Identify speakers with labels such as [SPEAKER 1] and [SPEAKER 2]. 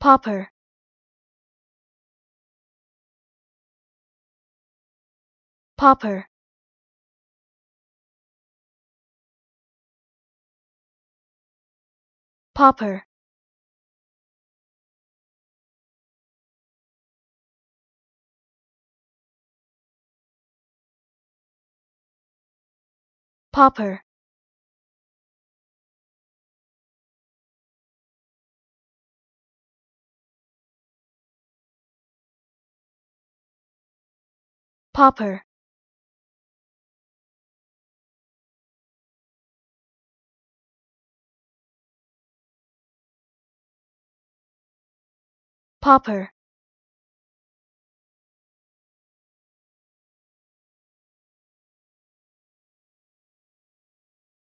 [SPEAKER 1] Popper Popper Popper Popper Popper. Popper.